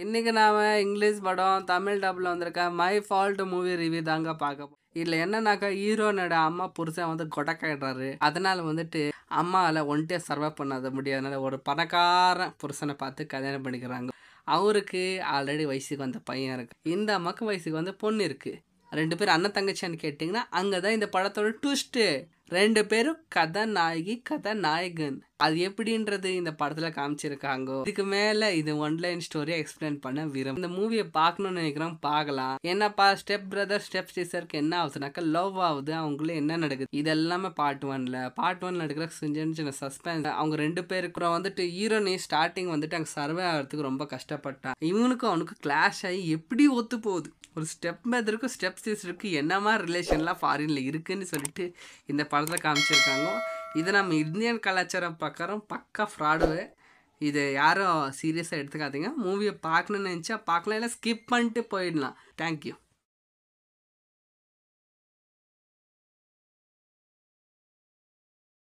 இன்றைக்கி நாம் இங்கிலீஷ் படம் தமிழ் டப்பில் வந்திருக்க மை ஃபால்ட் மூவி ரிவ்யூ தாங்க பார்க்க போகிறோம் இதில் என்னன்னாக்கா ஹீரோனோட அம்மா புருஷன் வந்து கொடக்காயிடுறாரு அதனால் வந்துட்டு அம்மாவில் ஒன்ட்டே சர்வை பண்ணாத முடியாதனால ஒரு பணக்கார புருஷனை பார்த்து கல்யாணம் பண்ணிக்கிறாங்க அவருக்கு ஆல்ரெடி வயசுக்கு வந்த பையன் இருக்கு இந்த அம்மாவுக்கு வயசுக்கு வந்து பொண்ணு இருக்குது ரெண்டு பேர் அண்ணன் தங்கச்சின்னு கேட்டிங்கன்னா அங்கே தான் இந்த படத்தோட ட்விஸ்ட்டு ரெண்டு பேரும் கதாநாயகி கதாநாயகன் அது எப்படின்றது இந்த படத்துல காமிச்சிருக்காங்க இதுக்கு மேல இது ஒன்லைன் ஸ்டோரியை எக்ஸ்பிளைன் பண்ண விரும்பு இந்த மூவியை பார்க்கணும்னு நினைக்கிறோம் பார்க்கலாம் என்னப்பா ஸ்டெப் பிரதர் ஸ்டெப் சிஸ்டருக்கு என்ன ஆகுதுனாக்கா லவ் ஆகுது அவங்களே என்ன நடக்குது இது எல்லாமே பார்ட் ஒன்ல பார்ட் ஒன்ல நடக்கிற சின்ன சின்ன சஸ்பென்ஸ் அவங்க ரெண்டு பேருக்கு வந்துட்டு ஹீரோனி ஸ்டார்டிங் வந்துட்டு அங்கே சர்வே ஆகிறதுக்கு ரொம்ப கஷ்டப்பட்டான் இவனுக்கும் அவனுக்கு கிளாஷ் ஆகி எப்படி ஒத்து போகுது ஒரு ஸ்டெப் இருக்கும் ஸ்டெப் சீஸருக்கும் என்ன மாதிரி ரிலேஷன்லாம் ஃபாரினில் இருக்குதுன்னு சொல்லிட்டு இந்த படத்தில் காமிச்சிருக்காங்க இதை நம்ம இந்தியன் கலாச்சாரம் பிரக்காரம் பக்கா ஃப்ராடு இது யாரும் சீரியஸாக எடுத்துக்காதீங்க மூவியை பார்க்கணுன்னு நினச்சா பார்க்கலாம் இல்லை ஸ்கிப் பண்ணிட்டு போயிடலாம் தேங்க்யூ